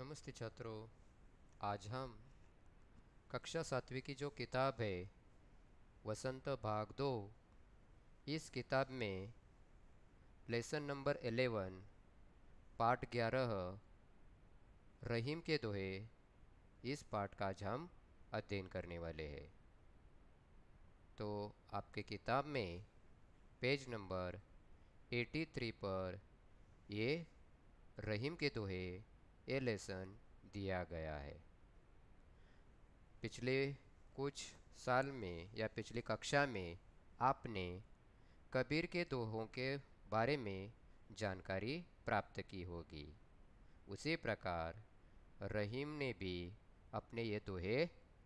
नमस्ते छात्रों आज हम कक्षा सातवीं की जो किताब है वसंत भाग दो इस किताब में लेसन नंबर एलेवन पार्ट ग्यारह रहीम के दोहे इस पार्ट का आज हम अध्ययन करने वाले हैं तो आपके किताब में पेज नंबर 83 पर ये रहीम के दोहे ये लेसन दिया गया है पिछले कुछ साल में या पिछली कक्षा में आपने कबीर के दोहों के बारे में जानकारी प्राप्त की होगी उसी प्रकार रहीम ने भी अपने ये दोहे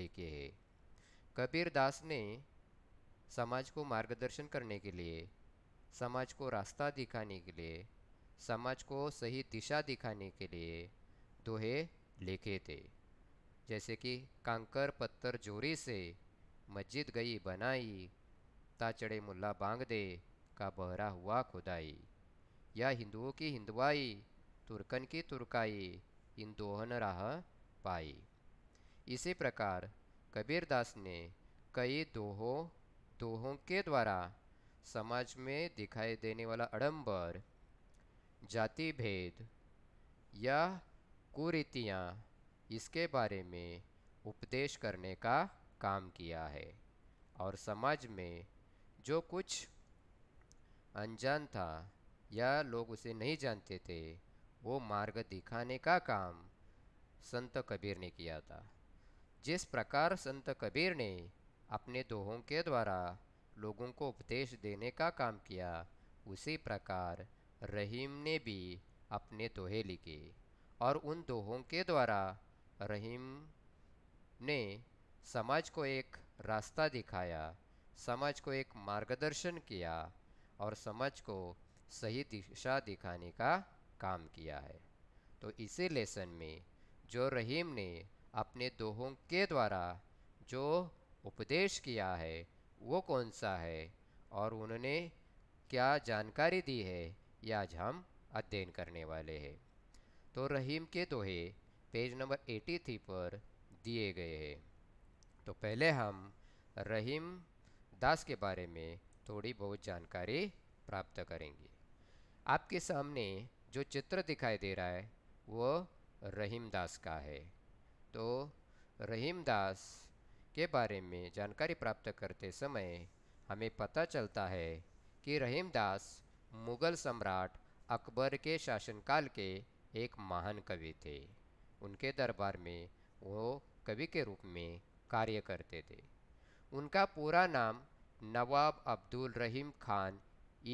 लिखे हैं कबीर दास ने समाज को मार्गदर्शन करने के लिए समाज को रास्ता दिखाने के लिए समाज को सही दिशा दिखाने के लिए दोहे लिखे थे जैसे कि कांकर पत्थर जोरी से मस्जिद गई बनाई ताचड़े मुल्ला बांग दे का बहरा हुआ खुदाई या हिंदुओं की हिंदवाई तुर्कन की तुर्काई इन दोहन राह पाई इसी प्रकार कबीरदास ने कई दोहों दोहों के द्वारा समाज में दिखाई देने वाला अडंबर जाति भेद या कुरीतियाँ इसके बारे में उपदेश करने का काम किया है और समाज में जो कुछ अनजान था या लोग उसे नहीं जानते थे वो मार्ग दिखाने का काम संत कबीर ने किया था जिस प्रकार संत कबीर ने अपने दोहों के द्वारा लोगों को उपदेश देने का काम किया उसी प्रकार रहीम ने भी अपने दोहे लिखे और उन दोहों के द्वारा रहीम ने समाज को एक रास्ता दिखाया समाज को एक मार्गदर्शन किया और समाज को सही दिशा दिखाने का काम किया है तो इसी लेसन में जो रहीम ने अपने दोहों के द्वारा जो उपदेश किया है वो कौन सा है और उन्होंने क्या जानकारी दी है यह आज हम अध्ययन करने वाले हैं तो रहीम के दोहे पेज नंबर 83 पर दिए गए हैं तो पहले हम रहीम दास के बारे में थोड़ी बहुत जानकारी प्राप्त करेंगे आपके सामने जो चित्र दिखाई दे रहा है वो रहीम दास का है तो रहीम दास के बारे में जानकारी प्राप्त करते समय हमें पता चलता है कि रहीम दास मुग़ल सम्राट अकबर के शासनकाल के एक महान कवि थे उनके दरबार में वो कवि के रूप में कार्य करते थे उनका पूरा नाम नवाब अब्दुल रहीम खान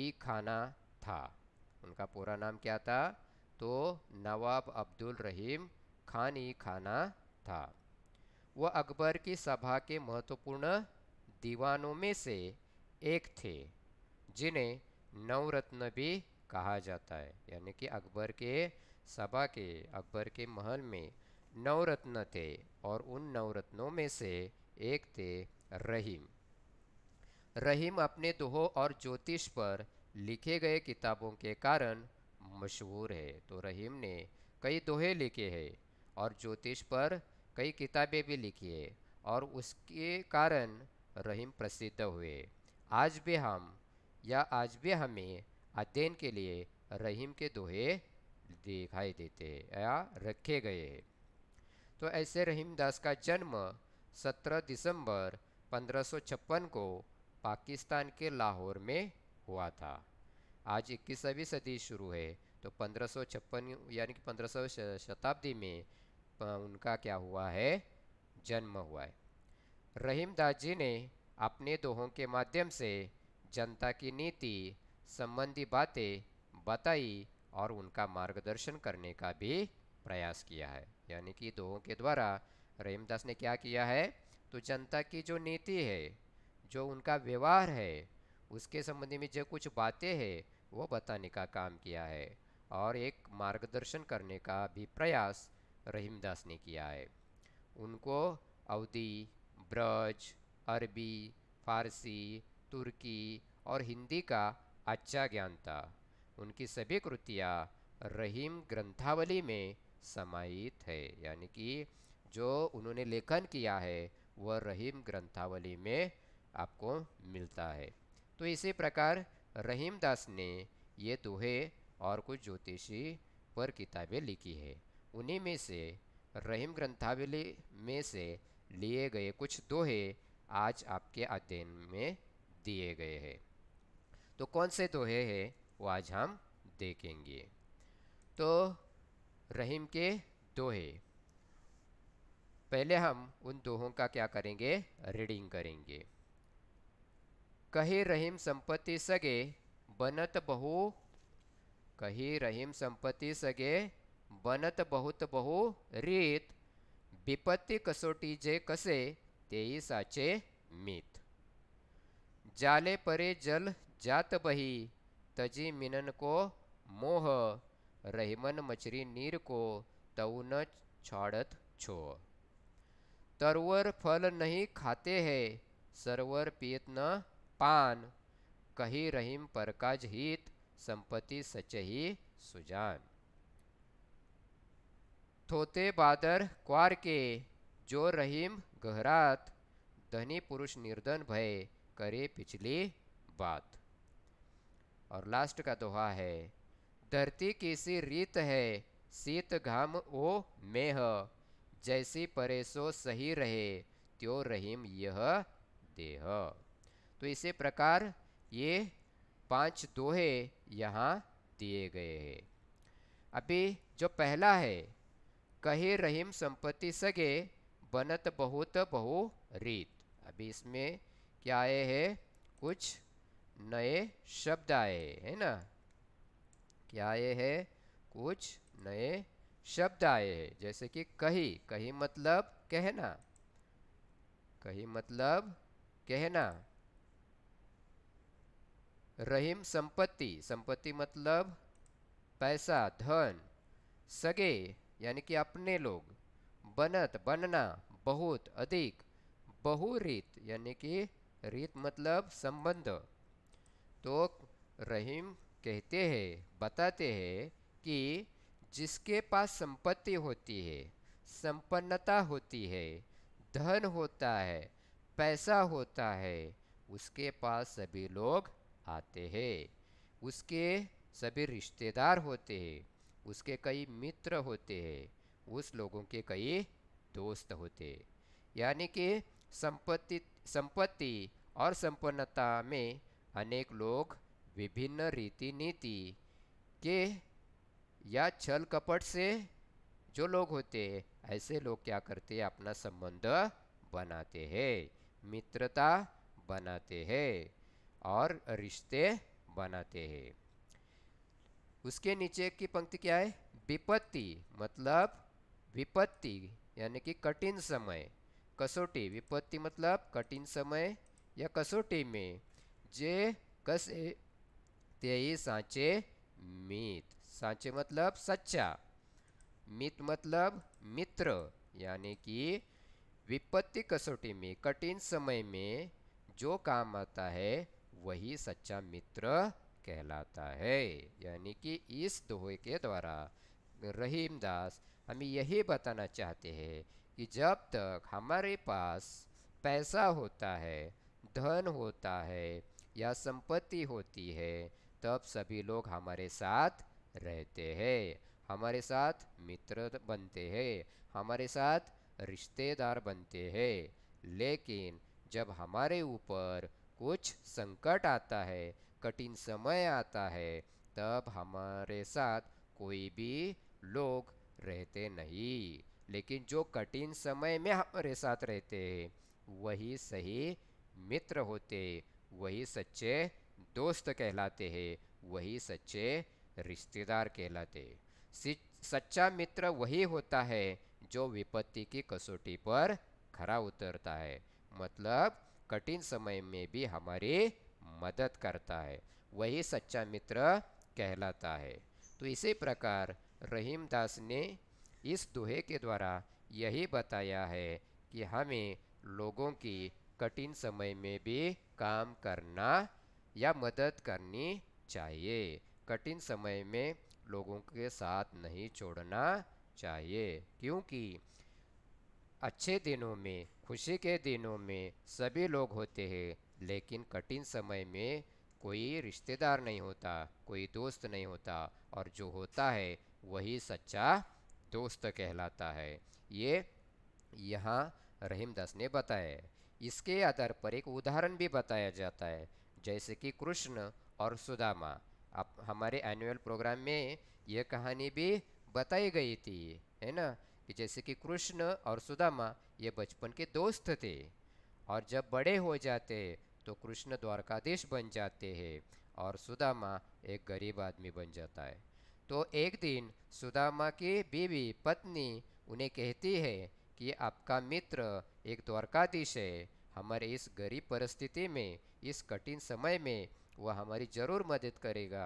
ई खाना था उनका पूरा नाम क्या था तो नवाब अब्दुल रहीम खान ई खाना था वह अकबर की सभा के महत्वपूर्ण दीवानों में से एक थे जिन्हें नवरत्न भी कहा जाता है यानी कि अकबर के सभा के अकबर के महल में नवरत्न थे और उन नवरत्नों में से एक थे रहीम रहीम अपने दोहो और ज्योतिष पर लिखे गए किताबों के कारण मशहूर है तो रहीम ने कई दोहे लिखे हैं और ज्योतिष पर कई किताबें भी लिखी है और उसके कारण रहीम प्रसिद्ध हुए आज भी हम या आज भी हमें अध्ययन के लिए रहीम के दोहे दिखाई देते हैं या रखे गए हैं तो ऐसे रहीम दास का जन्म 17 दिसंबर 1556 को पाकिस्तान के लाहौर में हुआ था आज इक्कीसवीं सदी शुरू है तो 1556 यानी कि 1500 शताब्दी में उनका क्या हुआ है जन्म हुआ है रहीमदास जी ने अपने दोहों के माध्यम से जनता की नीति संबंधी बातें बताई और उनका मार्गदर्शन करने का भी प्रयास किया है यानी कि दोहों के द्वारा रहीमदास ने क्या किया है तो जनता की जो नीति है जो उनका व्यवहार है उसके संबंधी में जो कुछ बातें हैं वो बताने का काम किया है और एक मार्गदर्शन करने का भी प्रयास रहीमदास ने किया है उनको अवधि ब्रज अरबी फारसी तुर्की और हिंदी का अच्छा ज्ञान था उनकी सभी कृतियाँ रहीम ग्रंथावली में समाहित है यानी कि जो उन्होंने लेखन किया है वह रहीम ग्रंथावली में आपको मिलता है तो इसी प्रकार रहीम दास ने ये दोहे और कुछ ज्योतिषी पर किताबें लिखी है उन्हीं में से रहीम ग्रंथावली में से लिए गए कुछ दोहे आज आपके अध्ययन में दिए गए हैं तो कौन से दोहे हैं वो आज हम देखेंगे तो रहीम के दोहे पहले हम उन दोहों का क्या करेंगे रीडिंग करेंगे कही रहीम संपत्ति सगे बनत बहु कही रहीम संपत्ति सगे बनत बहुत बहु रीत विपत्ति कसोटी जे कसे तेई साचे मीत जाले परे जल जात बही तजी मिनन को मोह रहीमन मचरी नीर को तऊ न छाड़त छो तरवर फल नहीं खाते हैं सरवर पीत न पान कही रहीम परकाज हित संपत्ति सचही सुजान थोते बादर क्वार के जो रहीम गहरात धनी पुरुष निर्धन भय करे पिछली बात और लास्ट का दोहा है धरती कैसी रीत है सीत घाम ओ मेह जैसी परेशो सही रहे त्यो रहीम यह देह तो इसी प्रकार ये पांच दोहे यहाँ दिए गए हैं अभी जो पहला है कहे रहीम संपत्ति सगे बनत बहुत बहु रीत अभी इसमें क्या आए है कुछ नए शब्द आए है ना क्या ये है कुछ नए शब्द आए है जैसे कि कही कही मतलब कहना कही मतलब कहना रहीम संपत्ति संपत्ति मतलब पैसा धन सगे यानी कि अपने लोग बनत बनना बहुत अधिक बहुरीत यानी कि रीत मतलब संबंध तो रहीम कहते हैं बताते हैं कि जिसके पास संपत्ति होती है संपन्नता होती है धन होता है पैसा होता है उसके पास सभी लोग आते हैं उसके सभी रिश्तेदार होते हैं उसके कई मित्र होते हैं उस लोगों के कई दोस्त होते हैं यानी कि संपत्ति संपत्ति और संपन्नता में अनेक लोग विभिन्न रीति नीति के या छल कपट से जो लोग होते हैं ऐसे लोग क्या करते हैं अपना संबंध बनाते हैं मित्रता बनाते हैं और रिश्ते बनाते हैं उसके नीचे की पंक्ति क्या है विपत्ति मतलब विपत्ति यानी कि कठिन समय कसौटी विपत्ति मतलब कठिन समय या कसौटी में जे कसे ही साचे मीत साचे मतलब सच्चा मित मतलब मित्र यानी कि विपत्ति कसौटी में कठिन समय में जो काम आता है वही सच्चा मित्र कहलाता है यानी कि इस दोहे के द्वारा रहीम दास हमें यही बताना चाहते हैं कि जब तक हमारे पास पैसा होता है धन होता है या संपत्ति होती है तब सभी लोग हमारे साथ रहते हैं हमारे साथ मित्र बनते हैं हमारे साथ रिश्तेदार बनते हैं लेकिन जब हमारे ऊपर कुछ संकट आता है कठिन समय आता है तब हमारे साथ कोई भी लोग रहते नहीं लेकिन जो कठिन समय में हमारे साथ रहते हैं वही सही मित्र होते वही सच्चे दोस्त कहलाते हैं वही सच्चे रिश्तेदार कहलाते सच्चा मित्र वही होता है जो विपत्ति की कसौटी पर खरा उतरता है मतलब कठिन समय में भी हमारी मदद करता है वही सच्चा मित्र कहलाता है तो इसी प्रकार रहीम दास ने इस दोहे के द्वारा यही बताया है कि हमें लोगों की कठिन समय में भी काम करना या मदद करनी चाहिए कठिन समय में लोगों के साथ नहीं छोड़ना चाहिए क्योंकि अच्छे दिनों में खुशी के दिनों में सभी लोग होते हैं लेकिन कठिन समय में कोई रिश्तेदार नहीं होता कोई दोस्त नहीं होता और जो होता है वही सच्चा दोस्त कहलाता है ये यहाँ रहीमदास ने बताया इसके आधार पर एक उदाहरण भी बताया जाता है जैसे कि कृष्ण और सुदामा आप हमारे एनुअल प्रोग्राम में यह कहानी भी बताई गई थी है ना कि जैसे कि कृष्ण और सुदामा ये बचपन के दोस्त थे और जब बड़े हो जाते तो कृष्ण द्वारकाधीश बन जाते हैं और सुदामा एक गरीब आदमी बन जाता है तो एक दिन सुदामा की बीवी पत्नी उन्हें कहती है कि आपका मित्र एक द्वारकाधीश है हमारे इस गरीब परिस्थिति में इस कठिन समय में वह हमारी ज़रूर मदद करेगा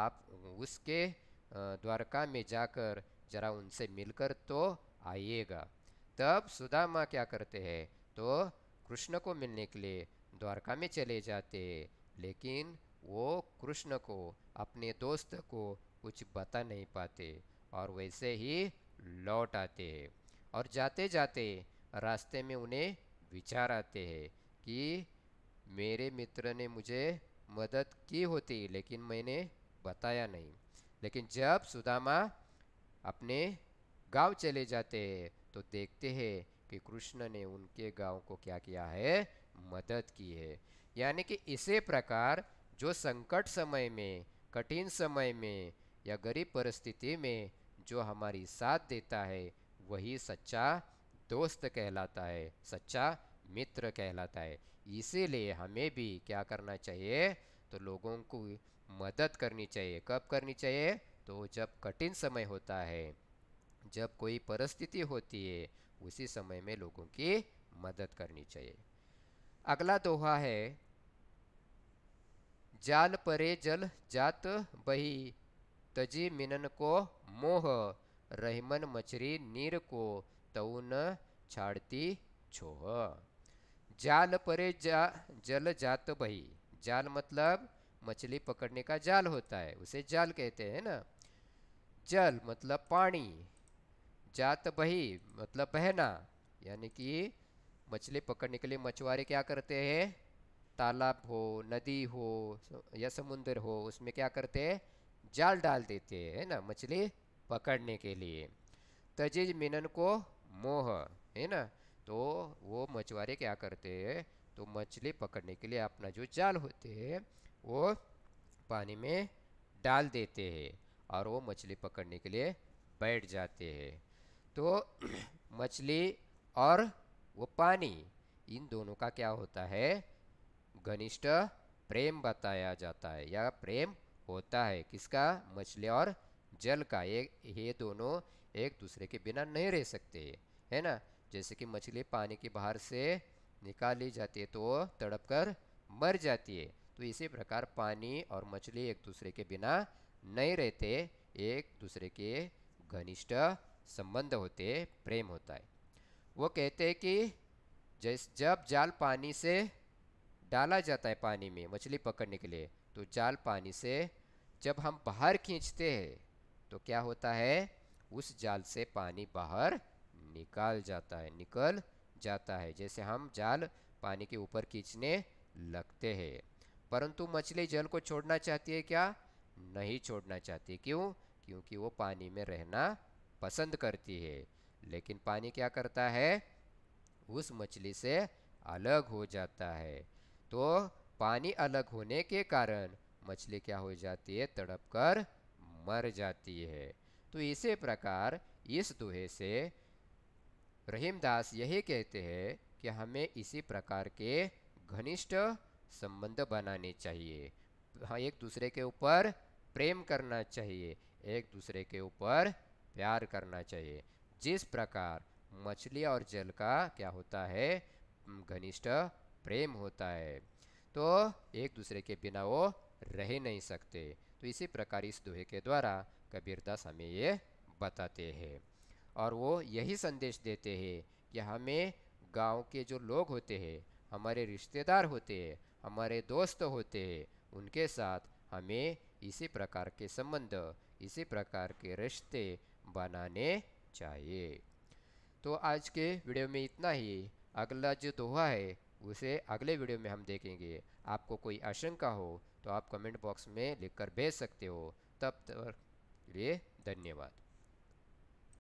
आप उसके द्वारका में जाकर जरा उनसे मिलकर तो आइएगा तब सुदामा क्या करते हैं तो कृष्ण को मिलने के लिए द्वारका में चले जाते हैं लेकिन वो कृष्ण को अपने दोस्त को कुछ बता नहीं पाते और वैसे ही लौट आते हैं और जाते जाते रास्ते में उन्हें विचार आते हैं कि मेरे मित्र ने मुझे मदद की होती लेकिन मैंने बताया नहीं लेकिन जब सुदामा अपने गांव चले जाते हैं तो देखते हैं कि कृष्ण ने उनके गांव को क्या किया है मदद की है यानी कि इसी प्रकार जो संकट समय में कठिन समय में या गरीब परिस्थिति में जो हमारी साथ देता है वही सच्चा दोस्त कहलाता है सच्चा मित्र कहलाता है इसीलिए हमें भी क्या करना चाहिए तो लोगों को मदद करनी चाहिए कब करनी चाहिए तो जब कठिन समय होता है जब कोई परिस्थिति होती है उसी समय में लोगों की मदद करनी चाहिए अगला दोहा है जाल परे जल जात बही तजी मिनन को मोह मचरी नीर को તૌન छाड़ती छो जाल परे जा जल जात बही जाल मतलब मछली पकड़ने का जाल होता है उसे जाल कहते हैं ना जल मतलब पानी जात बही मतलब बहना यानी कि मछली पकड़ने के लिए मछुआरे क्या करते हैं तालाब हो नदी हो या समुंदर हो उसमें क्या करते हैं जाल डाल देते हैं ना मछली पकड़ने के लिए तजिज मिनन को मोह है ना तो वो मछुआरे क्या करते हैं तो मछली पकड़ने के लिए अपना जो जाल होते हैं वो पानी में डाल देते हैं और वो मछली पकड़ने के लिए बैठ जाते हैं तो मछली और वो पानी इन दोनों का क्या होता है घनिष्ठ प्रेम बताया जाता है या प्रेम होता है किसका मछली और जल का एक ये दोनों एक दूसरे के बिना नहीं रह सकते है ना जैसे कि मछली पानी के बाहर से निकाली जाती है तो तड़प कर मर जाती है तो इसी प्रकार पानी और मछली एक दूसरे के बिना नहीं रहते एक दूसरे के घनिष्ठ संबंध होते प्रेम होता है वो कहते हैं कि जैस जब जाल पानी से डाला जाता है पानी में मछली पकड़ने के लिए तो जाल पानी से जब हम बाहर खींचते हैं तो क्या होता है उस जाल से पानी बाहर निकाल जाता है निकल जाता है जैसे हम जाल पानी के ऊपर खींचने लगते हैं परंतु मछली जल को छोड़ना चाहती है क्या नहीं छोड़ना चाहती क्यों क्योंकि वो पानी में रहना पसंद करती है लेकिन पानी क्या करता है उस मछली से अलग हो जाता है तो पानी अलग होने के कारण मछली क्या हो जाती है तड़प कर मर जाती है तो इसी प्रकार इस दोहे से रहीमदास यही कहते हैं कि हमें इसी प्रकार के घनिष्ठ संबंध बनाने चाहिए हाँ एक दूसरे के ऊपर प्रेम करना चाहिए एक दूसरे के ऊपर प्यार करना चाहिए जिस प्रकार मछली और जल का क्या होता है घनिष्ठ प्रेम होता है तो एक दूसरे के बिना वो रह नहीं सकते तो इसी प्रकार इस दोहे के द्वारा कबीरदास हमें ये बताते हैं और वो यही संदेश देते हैं कि हमें गांव के जो लोग होते हैं हमारे रिश्तेदार होते हैं हमारे दोस्त होते हैं उनके साथ हमें इसी प्रकार के संबंध इसी प्रकार के रिश्ते बनाने चाहिए तो आज के वीडियो में इतना ही अगला जो दोहा है उसे अगले वीडियो में हम देखेंगे आपको कोई आशंका हो तो आप कमेंट बॉक्स में लिखकर भेज सकते हो तब तक लिए धन्यवाद